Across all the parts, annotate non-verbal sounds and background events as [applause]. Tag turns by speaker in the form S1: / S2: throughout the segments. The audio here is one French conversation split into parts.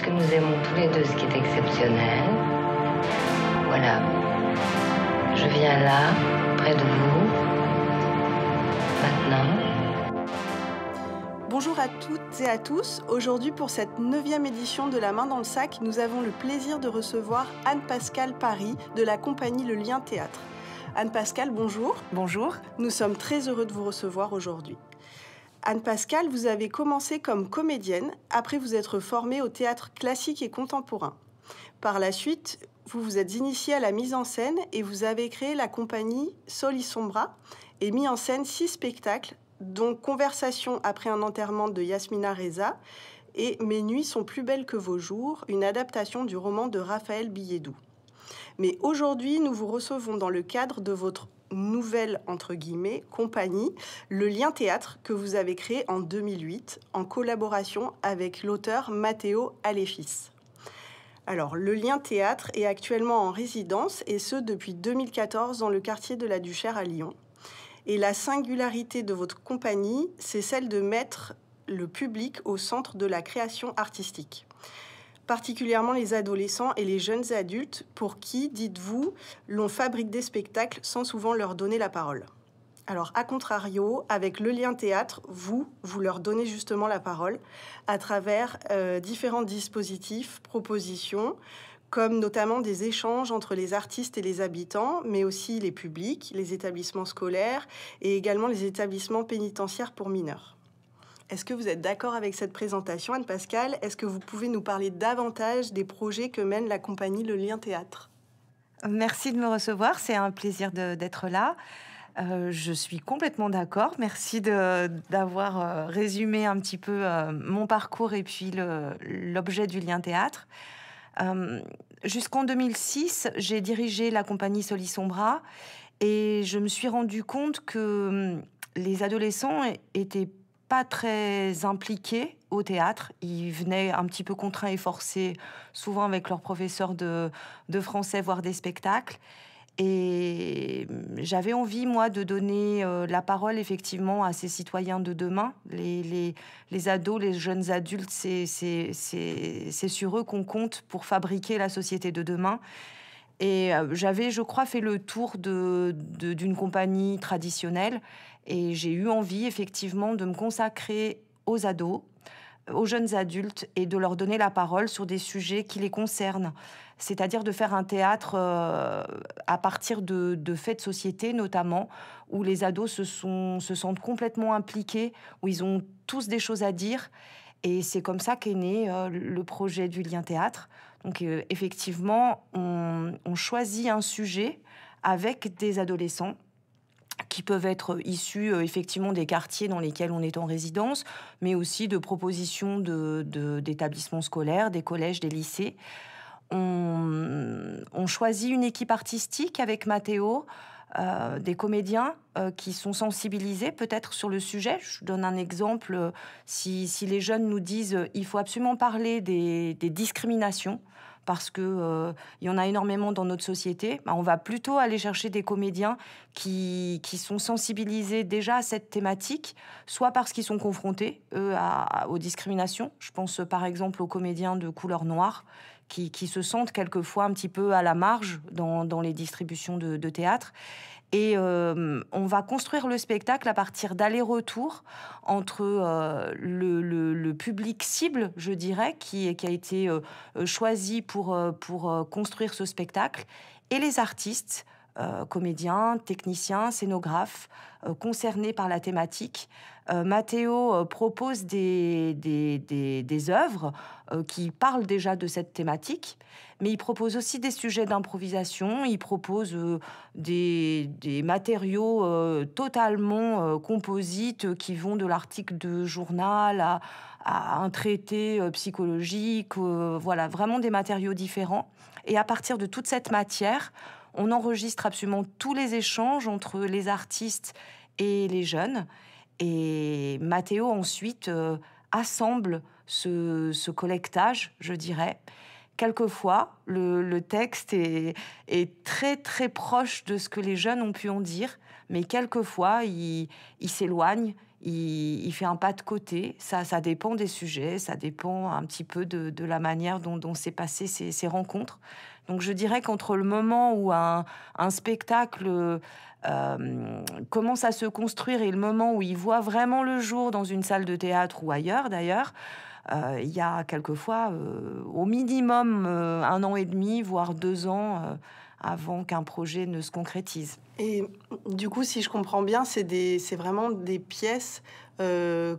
S1: que nous aimons tous les deux ce qui est exceptionnel. Voilà. Je viens là, près de vous,
S2: maintenant. Bonjour à toutes et à tous. Aujourd'hui, pour cette neuvième édition de La main dans le sac, nous avons le plaisir de recevoir Anne-Pascale Paris de la compagnie Le Lien Théâtre. Anne-Pascale, bonjour. Bonjour. Nous sommes très heureux de vous recevoir aujourd'hui. Anne-Pascal, vous avez commencé comme comédienne, après vous être formée au théâtre classique et contemporain. Par la suite, vous vous êtes initiée à la mise en scène et vous avez créé la compagnie y Sombra et mis en scène six spectacles, dont Conversation après un enterrement de Yasmina Reza et Mes nuits sont plus belles que vos jours, une adaptation du roman de Raphaël Billedou. Mais aujourd'hui, nous vous recevons dans le cadre de votre nouvelle, entre guillemets, compagnie, le Lien Théâtre que vous avez créé en 2008 en collaboration avec l'auteur Matteo Alephis. Alors, le Lien Théâtre est actuellement en résidence et ce depuis 2014 dans le quartier de la Duchère à Lyon. Et la singularité de votre compagnie, c'est celle de mettre le public au centre de la création artistique particulièrement les adolescents et les jeunes adultes pour qui, dites-vous, l'on fabrique des spectacles sans souvent leur donner la parole. Alors, à contrario, avec le lien théâtre, vous, vous leur donnez justement la parole à travers euh, différents dispositifs, propositions, comme notamment des échanges entre les artistes et les habitants, mais aussi les publics, les établissements scolaires et également les établissements pénitentiaires pour mineurs. Est-ce que vous êtes d'accord avec cette présentation, Anne-Pascal Est-ce que vous pouvez nous parler davantage des projets que mène la compagnie Le Lien Théâtre
S1: Merci de me recevoir, c'est un plaisir d'être là. Euh, je suis complètement d'accord. Merci d'avoir euh, résumé un petit peu euh, mon parcours et puis l'objet du lien théâtre. Jusqu'en 2006, j'ai dirigé la compagnie Solisombra et je me suis rendu compte que hum, les adolescents étaient pas très impliqués au théâtre. Ils venaient un petit peu contraints et forcés, souvent avec leurs professeurs de, français, voir des spectacles. Et j'avais envie, moi, de donner euh, la parole effectivement à ces citoyens de demain, les, les, les ados, les jeunes adultes, c'est sur eux qu'on compte pour fabriquer la société de demain. Et euh, j'avais, je crois, fait le tour d'une compagnie traditionnelle. Et j'ai eu envie, effectivement, de me consacrer aux ados, aux jeunes adultes, et de leur donner la parole sur des sujets qui les concernent. C'est-à-dire de faire un théâtre euh, à partir de, faits de société, notamment, où les ados se, sentent complètement impliqués, où ils ont tous des choses à dire. Et c'est comme ça qu'est né euh, le projet du lien théâtre, donc euh, effectivement, on, choisit un sujet avec des adolescents qui peuvent être issus euh, effectivement des quartiers dans lesquels on est en résidence, mais aussi de propositions d'établissements scolaires, des collèges, des lycées. On, on, choisit une équipe artistique avec Mathéo. Euh, des comédiens euh, qui sont sensibilisés peut-être sur le sujet. Je donne un exemple. Euh, si, les jeunes nous disent il faut absolument parler des, discriminations, parce qu'il y en a énormément dans notre société, bah, on va plutôt aller chercher des comédiens qui, sont sensibilisés déjà à cette thématique, soit parce qu'ils sont confrontés eux, aux discriminations. Je pense par exemple aux comédiens de couleur noire qui, se sentent quelquefois un petit peu à la marge dans, les distributions de, théâtre. Et euh, on va construire le spectacle à partir dallers retour entre euh, le, public cible, je dirais, qui, a été euh, choisi pour construire ce spectacle, et les artistes euh, comédiens, techniciens, scénographes euh, concernés par la thématique. Euh, Matteo propose des, des, œuvres qui parlent déjà de cette thématique, mais il propose aussi des sujets d'improvisation, il propose des, matériaux totalement composites qui vont de l'article de journal à, à un traité psychologique, voilà, vraiment des matériaux différents. Et à partir de toute cette matière, on enregistre absolument tous les échanges entre les artistes et les jeunes. Et Mathéo ensuite euh, assemble ce, collectage, je dirais. Quelquefois, le, texte est, très très proche de ce que les jeunes ont pu en dire, mais quelquefois, il, il s'éloigne il, fait un pas de côté. Ça, dépend des sujets, ça dépend un petit peu de, la manière dont, s'est passé ces, rencontres. Donc je dirais qu'entre le moment où un, spectacle euh, commence à se construire et le moment où il voit vraiment le jour dans une salle de théâtre ou ailleurs d'ailleurs, euh, il y a quelquefois euh, au minimum un an et demi, voire deux ans avant qu'un projet ne se concrétise.
S2: Et du coup, si je comprends bien, c'est vraiment des pièces euh,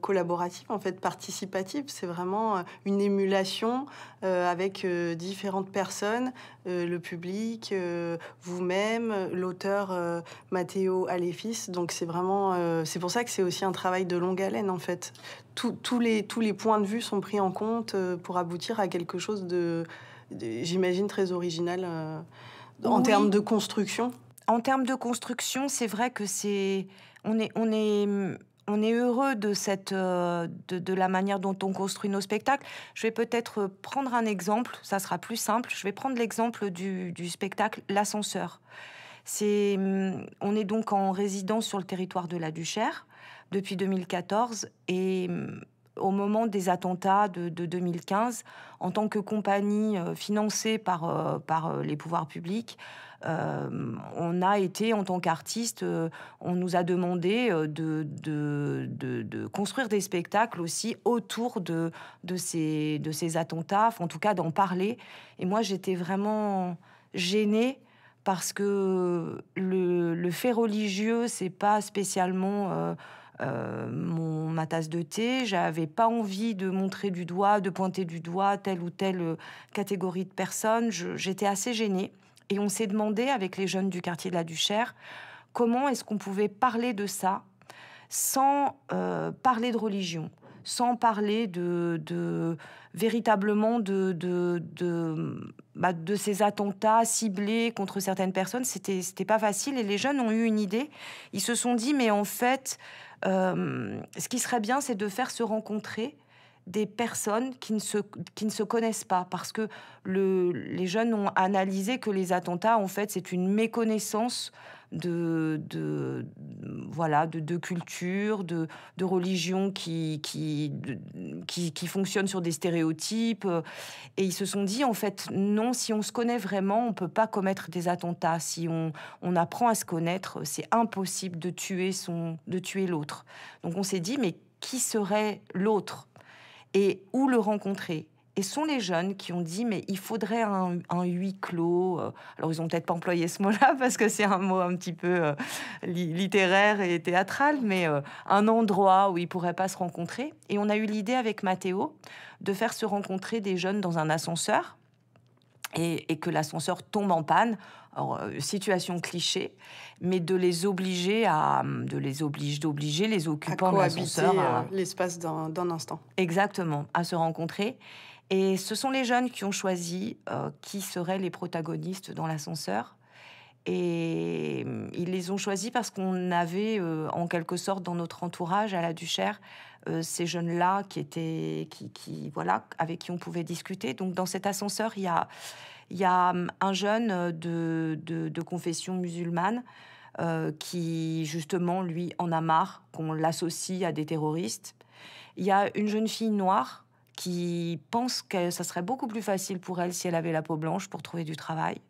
S2: collaboratives, en fait, participatives. C'est vraiment euh, une émulation euh, avec différentes personnes, le public, vous-même, l'auteur Matteo Alephis. Donc c'est vraiment, c'est pour ça que c'est aussi un travail de longue haleine, en fait. les, tous les points de vue sont pris en compte pour aboutir à quelque chose de j'imagine, très original euh, en termes de construction. En termes de construction, c'est
S1: vrai que c'est. On est, on est, on est heureux de, cette, euh, de, la manière dont on construit nos spectacles. Je vais peut-être prendre un exemple, ça sera plus simple. Je vais prendre l'exemple du, du, spectacle L'ascenseur. C'est, mm, on est donc en résidence sur le territoire de la Duchère depuis 2014 et mm, au moment des attentats de, 2015, en tant que compagnie euh, financée par, euh, par euh, les pouvoirs publics, on a été, en tant qu'artiste, on nous a demandé de, de, construire des spectacles aussi autour de, de, ces, de ces attentats, en tout cas d'en parler. Et moi, j'étais vraiment gênée parce que le, fait religieux, c'est pas spécialement... Euh, mon, ma tasse de thé. J'avais pas envie de montrer du doigt, de pointer du doigt telle ou telle euh, catégorie de personnes. J'étais assez gênée. Et on s'est demandé, avec les jeunes du quartier de la Duchère, comment est-ce qu'on pouvait parler de ça sans euh, parler de religion sans parler de, véritablement bah, de, ces attentats ciblés contre certaines personnes. C'était, pas facile et les jeunes ont eu une idée. Ils se sont dit, mais en fait, euh, ce qui serait bien, c'est de faire se rencontrer des personnes qui ne se, connaissent pas, parce que les jeunes ont analysé que les attentats, en fait, c'est une méconnaissance de, de voilà, de, de, de, de religion qui, qui, sur des stéréotypes. Et ils se sont dit, en fait, non, si on se connaît vraiment, on peut pas commettre des attentats. Si on, on apprend à se connaître, c'est impossible de tuer, son, de tuer l'autre. Donc on s'est dit, mais qui serait l'autre et où le rencontrer et sont les jeunes qui ont dit mais il faudrait un, un huis clos. Euh. Alors ils ont peut-être pas employé ce mot-là [laughs] parce que c'est un mot un petit peu euh, littéraire et théâtral, mais euh, un endroit où ils pourraient pas se rencontrer. Et on a eu l'idée avec Mathéo de faire se rencontrer des jeunes dans un ascenseur et, que l'ascenseur tombe en panne. situation cliché, mais de les obliger à, de les obliger, d'obliger les occupants de l'ascenseur à
S2: l'espace d'un instant.
S1: Exactement, à se rencontrer. Et ce sont les jeunes qui ont choisi euh, qui seraient les protagonistes dans l'ascenseur. Et mm, ils les ont choisis parce qu'on avait, euh, en quelque sorte, dans notre entourage à la Duchère, euh, ces jeunes-là qui étaient, qui, voilà, avec qui on pouvait discuter. Donc, dans cet ascenseur, il y a, y mm, un jeune de, confession musulmane qui, justement, lui, en a marre qu'on l'associe à des terroristes. Il y a une jeune fille noire qui pense que ça serait beaucoup plus facile pour elle si elle avait la peau blanche pour trouver du travail.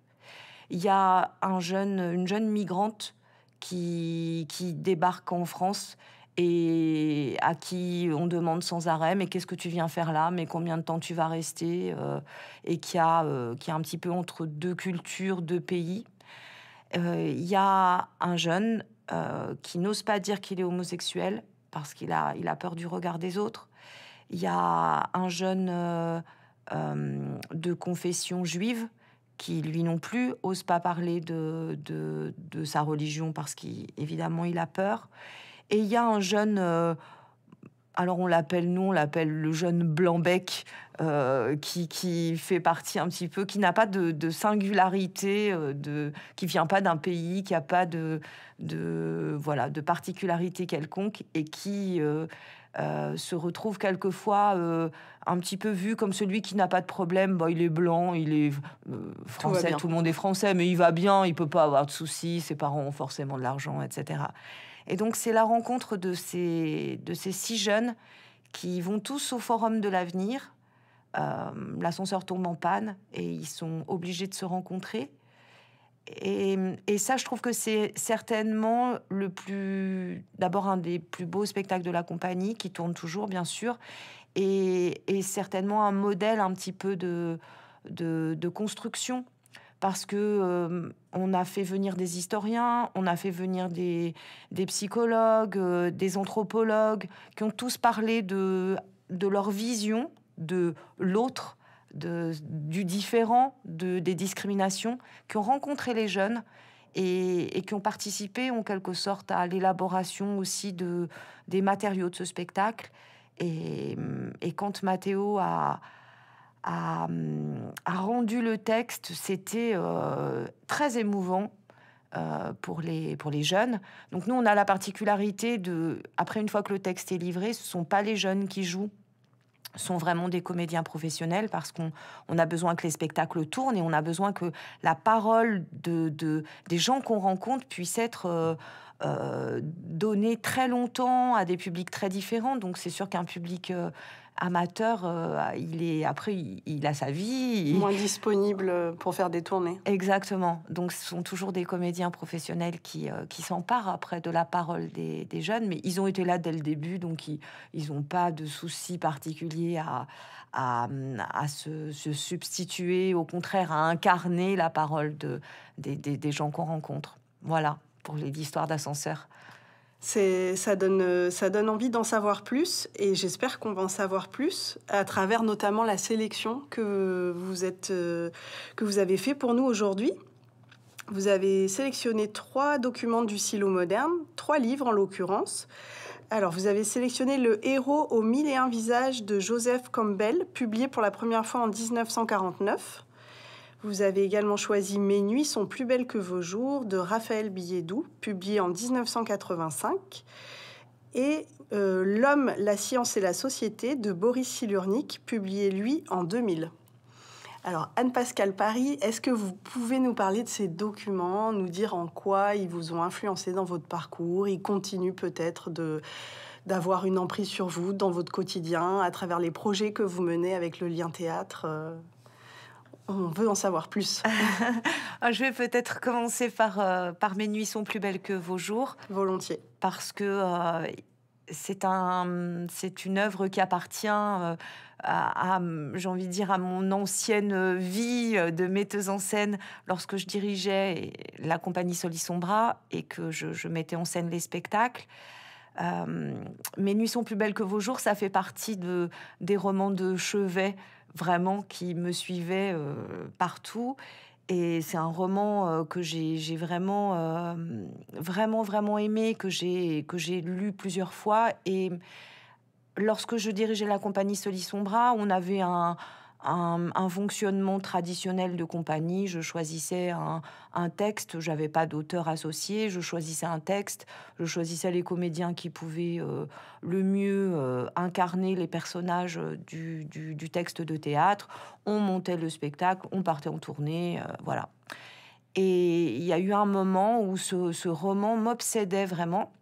S1: Il y a un jeune, une jeune migrante qui, qui débarque en France et à qui on demande sans arrêt mais qu'est-ce que tu viens faire là, mais combien de temps tu vas rester, euh, et qui a, euh, qui est un petit peu entre deux cultures, deux pays. Euh, il y a un jeune qui n'ose pas dire qu'il est homosexuel parce qu'il a, il a peur du regard des autres. Il y a un jeune euh, euh, de confession juive qui, lui non plus, ose pas parler de, de, sa religion parce qu'évidemment, il, il, a peur. Et il y a un jeune... Euh, alors on l'appelle, nous on l'appelle le jeune blanc-bec qui, qui, fait partie un petit peu, qui n'a pas de, singularité, qui de, qui vient pas d'un pays, qui n'a pas de, de, voilà, de particularité quelconque et qui euh, se retrouve quelquefois euh, un petit peu vu comme celui qui n'a pas de problème. Bon, bah, il est blanc, il est euh, français, tout, le monde est français, mais il va bien, il peut pas avoir de soucis, ses parents ont forcément de l'argent, etc. Et donc c'est la rencontre de ces six jeunes qui vont tous au Forum de l'avenir. L'ascenseur tombe en panne et ils sont obligés de se rencontrer. Et, ça, je trouve que c'est certainement le plus, d'abord un des plus beaux spectacles de la compagnie qui tourne toujours, bien sûr, et, certainement un modèle un petit peu de, de, construction parce que euh, on a fait venir des historiens, on a fait venir des, psychologues, euh, des anthropologues qui ont tous parlé de, de leur vision de l'autre du différent, des discriminations qui ont rencontré les jeunes et, qui ont participé en quelque sorte à l'élaboration aussi des matériaux de ce spectacle. Et, quand Mathéo a, rendu le texte, c'était euh, très émouvant. Euh, pour, les, pour les jeunes. Donc nous, on a la particularité de, après une fois que le texte est livré, ce ne sont pas les jeunes qui jouent, sont vraiment des comédiens professionnels parce qu'on a besoin que les spectacles tournent et on a besoin que la parole de, des gens qu'on rencontre puisse être euh, euh, donné très longtemps à des publics très différents. Donc c'est sûr qu'un public euh, amateur, euh, il est après, il, a sa vie. Moins disponible pour faire des tournées. Exactement. Donc ce sont toujours des comédiens professionnels qui, euh, s'emparent après de la parole des, jeunes, mais ils ont été là dès le début, donc ils n'ont pas de soucis particuliers à, se, substituer, au contraire, à incarner la parole des gens qu'on rencontre. Voilà pour les histoires d'ascenseurs.
S2: Ça donne, ça donne envie d'en savoir plus et j'espère qu'on va en savoir plus à travers notamment la sélection que vous, êtes, euh, que vous avez fait pour nous aujourd'hui. Vous avez sélectionné trois documents du silo moderne, trois livres en l'occurrence. Alors, vous avez sélectionné Le héros aux mille et un visages de Joseph Campbell, publié pour la première fois en 1949. Vous avez également choisi Mes nuits sont plus belles que vos jours de Raphaël Billédoux, publié en 1985, et euh, L'homme, la science et la société de Boris Silurnik, publié lui en 2000. Alors, Anne-Pascale Paris, est-ce que vous pouvez nous parler de ces documents, nous dire en quoi ils vous ont influencé dans votre parcours Ils continuent peut-être de, d'avoir une emprise sur vous dans votre quotidien, à travers les projets que vous menez avec le lien théâtre euh on veut en savoir plus. [laughs] Ah, je vais peut-être commencer euh, par, Mes nuits sont plus belles que vos jours.
S1: Volontiers. Parce que euh, c'est une œuvre qui appartient euh, à, j'ai envie de dire, à mon ancienne vie de metteuse en scène lorsque je dirigeais la compagnie Solis Sombra et que je mettais en scène les spectacles. Euh, Mes nuits sont plus belles que vos jours, ça fait partie de, des romans de chevet vraiment qui me suivaient euh, partout. Et c'est un roman euh, que j'ai vraiment, vraiment, vraiment aimé, que j'ai lu plusieurs fois. Et lorsque je dirigeais la compagnie Solis Sombra, on avait un, un, fonctionnement traditionnel de compagnie. Je choisissais un, texte, texte, j'avais pas d'auteur associé, je choisissais un texte, je choisissais les comédiens qui pouvaient euh, le mieux euh, incarner les personnages euh, du, texte de théâtre. On montait le spectacle, on partait en tournée, voilà. Et il y a eu un moment où ce, roman m'obsédait vraiment.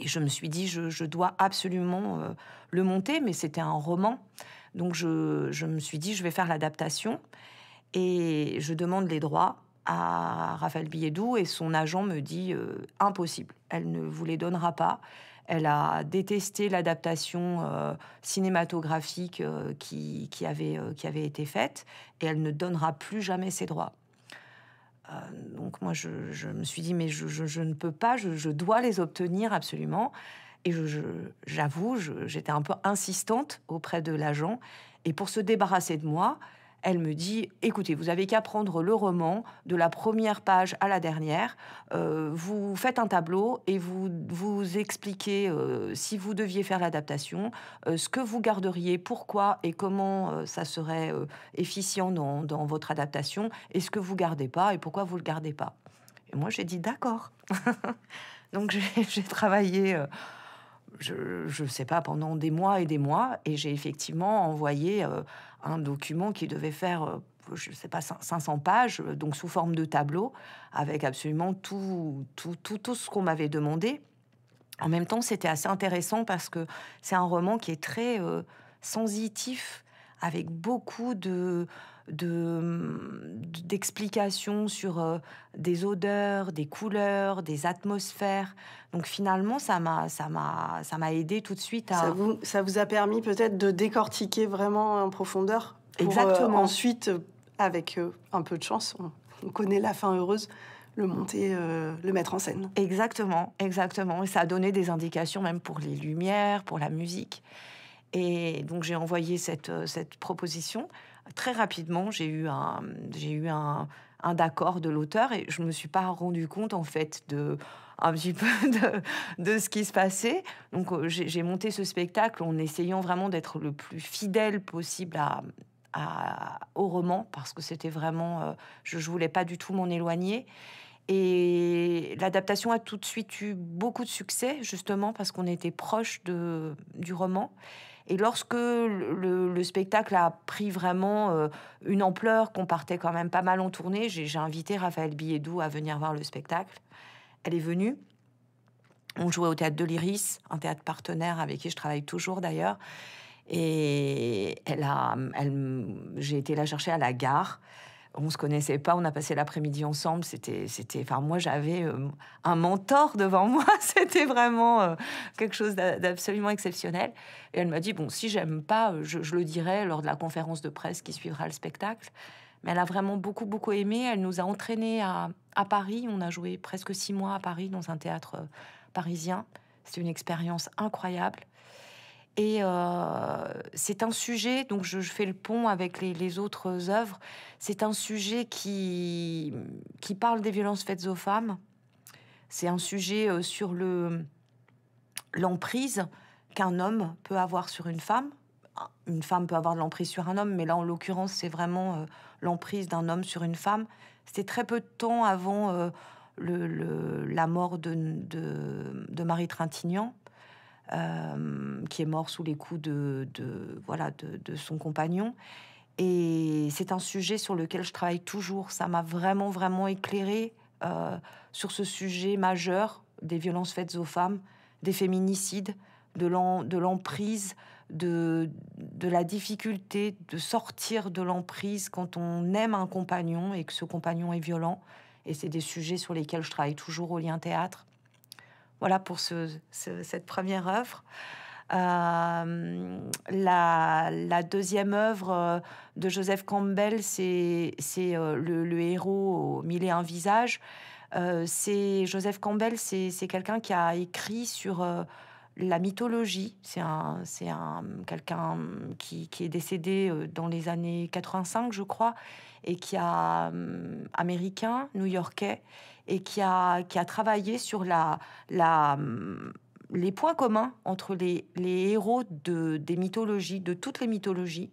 S1: Et je me suis dit, je dois absolument le monter, mais c'était un roman. Donc je, me suis dit, je vais faire l'adaptation et je demande les droits à Raphaël Billedou et son agent me dit euh, impossible, elle ne vous les donnera pas. Elle a détesté l'adaptation euh, cinématographique euh, qui, avait, été faite et elle ne donnera plus jamais ses droits. donc moi je, me suis dit mais je ne peux pas, je, dois les obtenir absolument. Et j'avoue, j'étais un peu insistante auprès de l'agent. Et pour se débarrasser de moi, elle me dit écoutez, vous avez qu'à prendre le roman de la première page à la dernière. Euh, vous faites un tableau et vous vous expliquez euh, si vous deviez faire l'adaptation, euh, ce que vous garderiez, pourquoi et comment ça serait efficient dans, dans, votre adaptation, et ce que vous gardez pas et pourquoi vous le gardez pas. Et moi j'ai dit d'accord. [laughs] Donc j'ai travaillé je ne sais pas, pendant des mois et des mois, et j'ai effectivement envoyé euh, un document qui devait faire, euh, je ne sais pas, 500 pages, euh, donc sous forme de tableau, avec absolument tout, tout, tout, tout ce qu'on m'avait demandé. En même temps, c'était assez intéressant parce que c'est un roman qui est très sensitif, avec beaucoup de d'explications sur euh, des odeurs, des couleurs, des atmosphères.
S2: Donc finalement, ça m'a ça
S1: m'a ça m'a aidé tout de suite à
S2: ça vous, a permis peut-être de décortiquer vraiment en profondeur. Euh, exactement. ensuite, euh, avec un peu de chance, on, on, connaît la fin heureuse. Le monter, le mettre en scène. Exactement,
S1: exactement. Et ça a donné des indications même pour les lumières, pour la musique. Et donc j'ai envoyé cette, cette proposition très rapidement, j'ai eu un, j'ai eu un, d'accord de l'auteur et je ne me suis pas rendu compte en fait de un [laughs] de, ce qui se passait. Donc euh, j'ai monté ce spectacle en essayant vraiment d'être le plus fidèle possible à, au roman parce que c'était vraiment, euh, je, je voulais pas du tout m'en éloigner. Et l'adaptation a tout de suite eu beaucoup de succès, justement parce qu'on était proche de, du roman. Et lorsque le, spectacle a pris vraiment euh, une ampleur, qu'on partait quand même pas mal en tournée, j'ai invité Raphaël Billedou à venir voir le spectacle. Elle est venue. On jouait au théâtre de l'Iris, un théâtre partenaire avec qui je travaille toujours d'ailleurs. Et elle elle, j'ai été la chercher à la gare on se connaissait pas, on a passé l'après-midi ensemble. C'était, c'était, enfin moi j'avais euh, un mentor devant moi. [laughs] c'était vraiment euh, quelque chose d'absolument exceptionnel. Et elle m'a dit bon, si j'aime pas, euh, je, le dirai lors de la conférence de presse qui suivra le spectacle. Mais elle a vraiment beaucoup beaucoup aimé. Elle nous a entraînés à, à Paris. On a joué presque six mois à Paris dans un théâtre parisien. C'était une expérience incroyable. Et euh, c'est un sujet, donc je, fais le pont avec les, autres œuvres, c'est un sujet qui, qui parle des violences faites aux femmes. C'est un sujet euh, sur le l'emprise qu'un homme peut avoir sur une femme. Une femme peut avoir de l'emprise sur un homme, mais là, en l'occurrence, c'est vraiment euh, l'emprise d'un homme sur une femme. C'était très peu de temps avant la mort de, de Marie Trintignant. Euh, qui est mort sous les coups de, voilà, de, son compagnon. Et c'est un sujet sur lequel je travaille toujours. Ça m'a vraiment, vraiment éclairé euh, sur ce sujet majeur des violences faites aux femmes, des féminicides, de l'emprise, de, de, la difficulté de sortir de l'emprise quand on aime un compagnon et que ce compagnon est violent. Et c'est des sujets sur lesquels je travaille toujours au lien théâtre. Voilà pour cette première œuvre. Euh, la, deuxième œuvre euh, de Joseph Campbell, c'est euh, le, héros aux mille et un visages. c'est Joseph Campbell, c'est quelqu'un qui a écrit sur la mythologie. C'est un, quelqu'un qui, est décédé dans les années 85, je crois, et qui a américain, new-yorkais, et qui a, qui a travaillé sur la, la, mm, les points communs entre les, les héros de, des mythologies, de toutes les mythologies.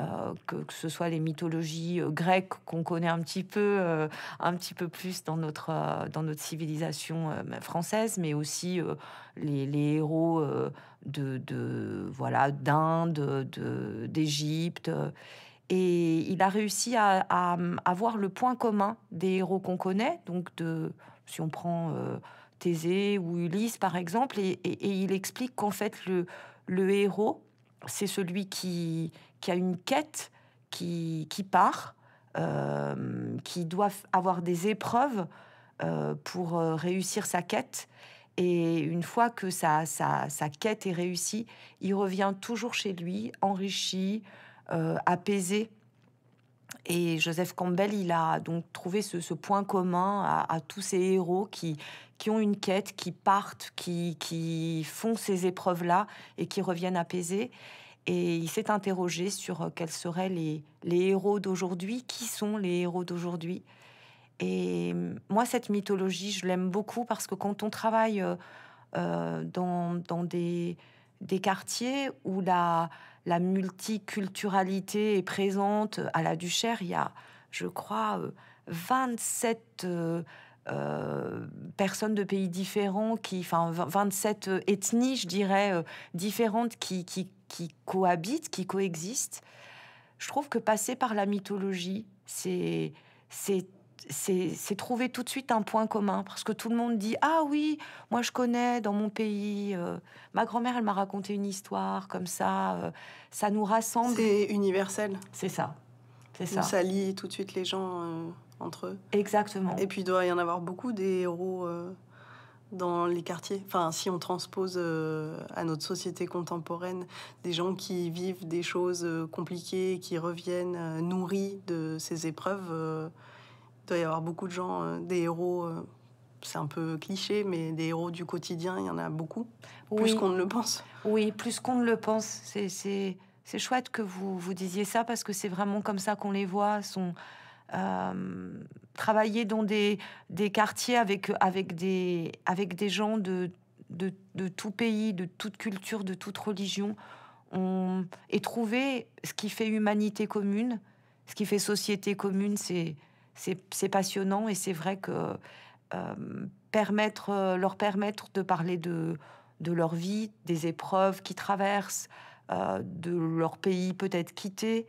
S1: Euh, que, que, ce soit les mythologies euh, grecques qu'on connaît un petit peu, euh, un petit peu plus dans notre, dans notre civilisation française, mais aussi les, les, héros de, de voilà d'Inde, d'Égypte. De, et il a réussi à, avoir le point commun des héros qu'on connaît, donc de, si on prend euh, Thésée ou Ulysse par exemple, et, il explique qu'en fait le, héros, c'est celui qui, a une quête, qui, part, euh, qui doit avoir des épreuves euh, pour réussir sa quête. Et une fois que sa, quête est réussie, il revient toujours chez lui, enrichi, euh, apaisé. Et Joseph Campbell, il a donc trouvé ce, point commun à, tous ces héros qui, qui ont une quête, qui partent, qui, qui font ces épreuves-là et qui reviennent apaisés. Et il s'est interrogé sur euh, quels seraient les, les héros d'aujourd'hui, qui sont les héros d'aujourd'hui. Et hum, moi, cette mythologie, je l'aime beaucoup parce que quand on travaille euh, dans, des, des, quartiers où la, la multiculturalité est présente. À la Duchère, il y a, je crois, 27 euh, euh, euh, personnes de pays différents, qui, enfin 27 ethnies, je dirais, différentes qui, qui cohabitent, qui coexistent. Je trouve que passer par la mythologie, c'est c'est trouver tout de suite un point commun parce que tout le monde dit ah oui moi je connais dans mon pays euh, ma grand-mère elle m'a raconté une histoire comme ça euh,
S2: ça nous rassemble c'est universel c'est ça ça ça lie tout de suite les gens euh, entre eux exactement et puis il doit y en avoir beaucoup des héros dans les quartiers. Enfin, si on transpose à notre société contemporaine des gens qui vivent des choses compliquées, qui reviennent nourris de ces épreuves, il doit y avoir beaucoup de gens, euh, des héros, euh, c'est un peu cliché, mais des héros du quotidien, il y en a beaucoup, plus qu'on ne le pense. Oui, plus qu'on ne le pense. C'est,
S1: chouette que vous, vous disiez ça parce que c'est vraiment comme ça qu'on les voit. Sont, euh, travailler dans des, des quartiers avec, avec, des, avec des gens de, de, tout pays, de toute culture, de toute religion, on, et trouver ce qui fait humanité commune, ce qui fait société commune, c'est c'est passionnant et c'est vrai que euh, permettre, euh, leur permettre de parler de, leur vie, des épreuves qu'ils traversent, euh, de leur pays peut-être quitté,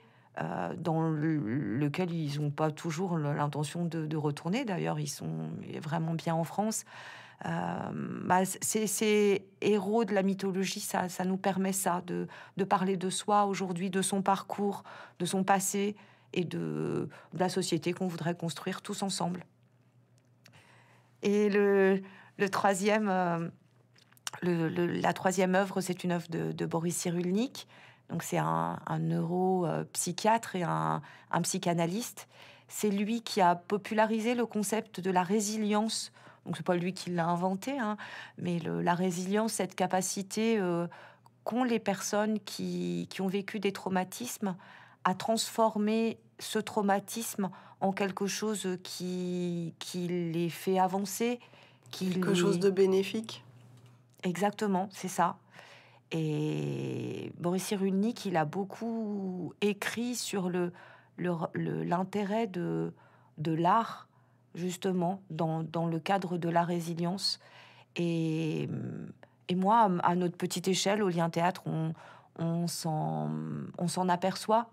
S1: dans lequel ils n'ont pas toujours l'intention de, retourner. D'ailleurs, ils sont vraiment bien en France. Bah, ces héros de la mythologie, ça, nous permet ça, de, de parler de soi aujourd'hui, de son parcours, de son passé, et de, la société qu'on voudrait construire tous ensemble. Et le, troisième, euh, la troisième œuvre, c'est une œuvre de, Boris Cyrulnik. Donc c'est un, neuropsychiatre et un, psychanalyste. C'est lui qui a popularisé le concept de la résilience. Donc c'est pas lui qui l'a inventé, hein, mais la résilience, cette capacité euh, qu'ont les personnes qui, ont vécu des traumatismes à transformer ce traumatisme en quelque chose qui, qui les fait avancer. quelque chose de bénéfique. Exactement, c'est ça. Et Boris Cyrulnik, il a beaucoup écrit sur l'intérêt le, l'intérêt de, de l'art, justement, dans, dans, le cadre de la résilience. Et, et moi, à notre petite échelle, au Lien Théâtre, on, on s'en aperçoit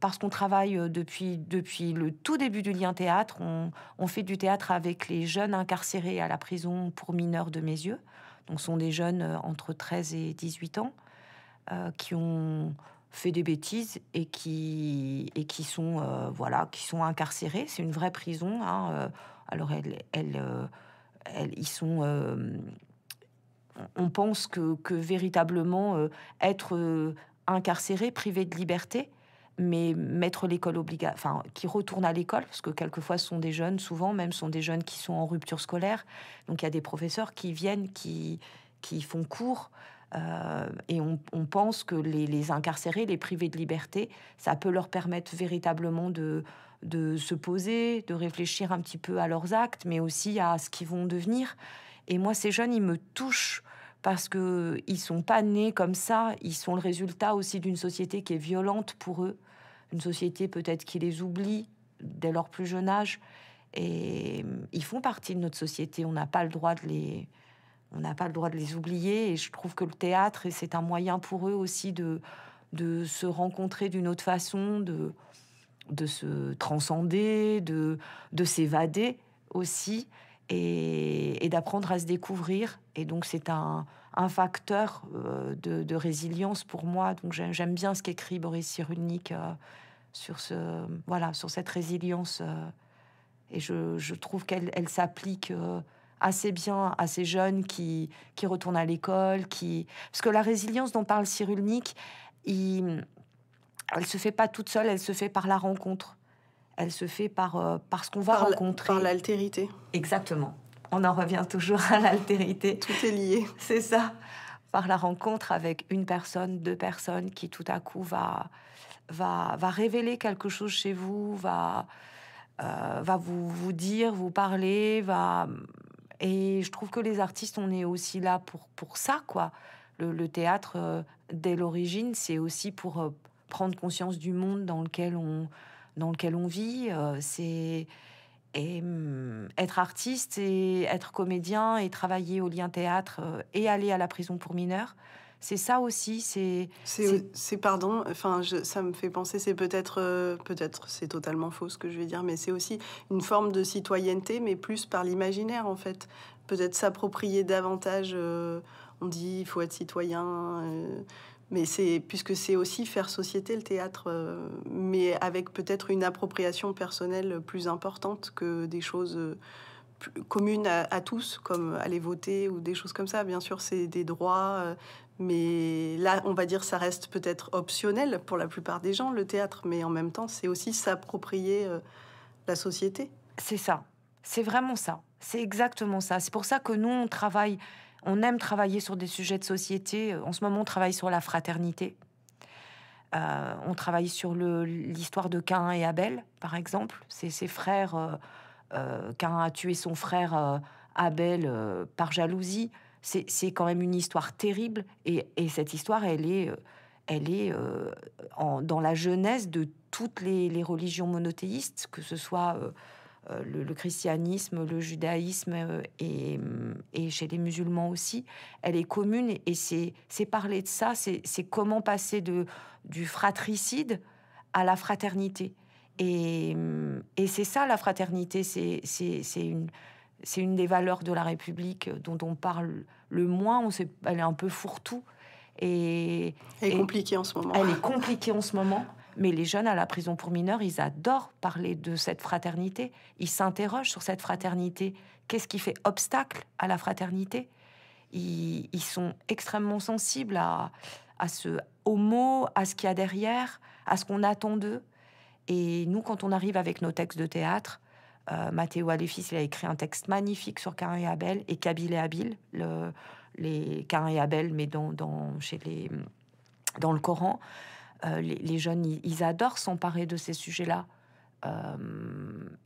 S1: parce qu'on travaille euh, depuis, depuis le tout début du lien théâtre. On, fait du théâtre avec les jeunes incarcérés à la prison pour mineurs de mes yeux. Donc, ce sont des jeunes euh, entre 13 et 18 ans euh, qui ont fait des bêtises et qui, et qui, sont, voilà, qui sont incarcérés. C'est une vraie prison. Hein, alors, ils sont. on pense que, que véritablement être incarcéré, privé de liberté, mais mettre l'école obligatoire, enfin, qui retournent à l'école, parce que quelquefois ce sont des jeunes, souvent même, sont des jeunes qui sont en rupture scolaire. Donc il y a des professeurs qui viennent, qui, font cours. Euh, et on, pense que les, les, incarcérés, les privés de liberté, ça peut leur permettre véritablement de, de se poser, de réfléchir un petit peu à leurs actes, mais aussi à ce qu'ils vont devenir. Et moi, ces jeunes, ils me touchent parce qu'ils ne sont pas nés comme ça, ils sont le résultat aussi d'une société qui est violente pour eux une société peut-être qui les oublie dès leur plus jeune âge. Et euh, ils font partie de notre société. On n'a pas le droit de les, on n'a pas le droit de les oublier. Et je trouve que le théâtre, c'est un moyen pour eux aussi de, de se rencontrer d'une autre façon, de, de se transcender, de, de s'évader aussi et d'apprendre à se découvrir. Et donc, c'est un, un facteur euh, de, résilience pour moi. Donc j'aime bien ce qu'écrit Boris Cyrulnik euh, sur, ce, voilà, sur cette résilience. Euh. et je, trouve qu'elle s'applique assez bien à ces jeunes qui, qui retournent à l'école. qui Parce que la résilience dont parle Cyrulnik, il, elle se fait pas toute seule, elle se fait par la rencontre. Elle se fait par, ce qu'on va rencontrer. par l'altérité. Exactement on en revient toujours à l'altérité. Tout est lié. C'est ça. Par la rencontre avec une personne, deux personnes qui tout à coup va, va, va révéler quelque chose chez vous, va, euh, va vous, vous dire, vous parler, va. Et je trouve que les artistes, on est aussi là pour, pour ça, quoi. Le, théâtre, euh, dès l'origine, c'est aussi pour euh, prendre conscience du monde dans lequel on, dans lequel on vit. c'est et mm, être artiste et être comédien et travailler au lien
S2: théâtre euh, et aller à la prison pour mineurs, c'est ça aussi. C'est. C'est pardon. Enfin, ça me fait penser. C'est peut-être, euh, peut-être, c'est totalement faux ce que je vais dire, mais c'est aussi une forme de citoyenneté, mais plus par l'imaginaire en fait. Peut-être s'approprier davantage. Euh, on dit, il faut être citoyen mais c'est puisque c'est aussi faire société le théâtre, euh, mais avec peut-être une appropriation personnelle plus importante que des choses euh, communes à, tous, comme aller voter ou des choses comme ça. Bien sûr, c'est des droits, euh, mais là, on va dire, ça reste peut-être optionnel pour la plupart des gens le théâtre, mais en même temps, c'est aussi s'approprier la société. C'est ça. C'est vraiment ça. C'est exactement ça. C'est pour ça que nous, on travaille
S1: on aime travailler sur des sujets de société. En ce moment, on travaille sur la fraternité. Euh, on travaille sur l'histoire de Cain et Abel, par exemple. C'est ses frères. Euh, euh Cain a tué son frère euh, Abel par jalousie. C'est quand même une histoire terrible. Et, cette histoire, elle est, elle est dans la jeunesse de toutes les religions monothéistes, que ce soit euh, le, christianisme, le judaïsme euh, euh, et, chez les musulmans aussi, elle est commune. Et c'est parler de ça, c'est comment passer de, du fratricide à la fraternité. Et, c'est ça la fraternité, c'est une, une des valeurs de la République dont on parle le moins, on sait, elle est un peu fourre-tout. Et, elle est compliquée en ce moment. Elle est compliquée en ce moment. Mais les jeunes à la prison pour mineurs, ils adorent parler de cette fraternité. Ils s'interrogent sur cette fraternité. Qu'est-ce qui fait obstacle à la fraternité ils, sont extrêmement sensibles à, ce homo, à ce qu'il y a derrière, à ce qu'on attend d'eux. Et nous, quand on arrive avec nos textes de théâtre, Mathéo euh, Matteo il a écrit un texte magnifique sur Cain et Abel et Kabil et Abil. le, les Cain et Abel, mais dans le Coran. Euh, les, jeunes, ils, adorent s'emparer de ces sujets-là. Euh,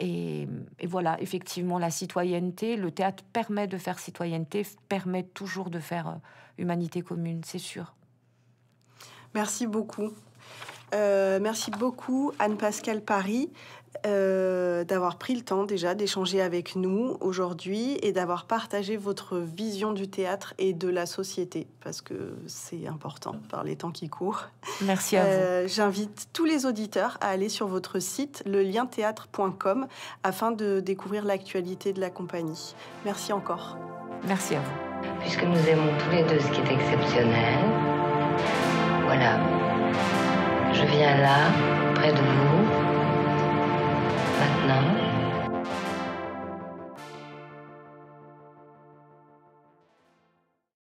S1: et, voilà, effectivement, la citoyenneté, le théâtre permet de faire citoyenneté, permet toujours de faire euh, humanité commune, c'est sûr.
S2: Merci beaucoup. merci beaucoup Anne-Pascale Paris. Euh, d'avoir pris le temps déjà d'échanger avec nous aujourd'hui et d'avoir partagé votre vision du théâtre et de la société, parce que c'est important par les temps qui courent. Merci à vous. Euh, j'invite tous les auditeurs à aller sur votre site lelienthéâtre.com afin de découvrir l'actualité de la compagnie. Merci encore.
S1: Merci à vous. Puisque nous aimons tous les deux ce qui est exceptionnel, voilà. Je viens là, près de vous No.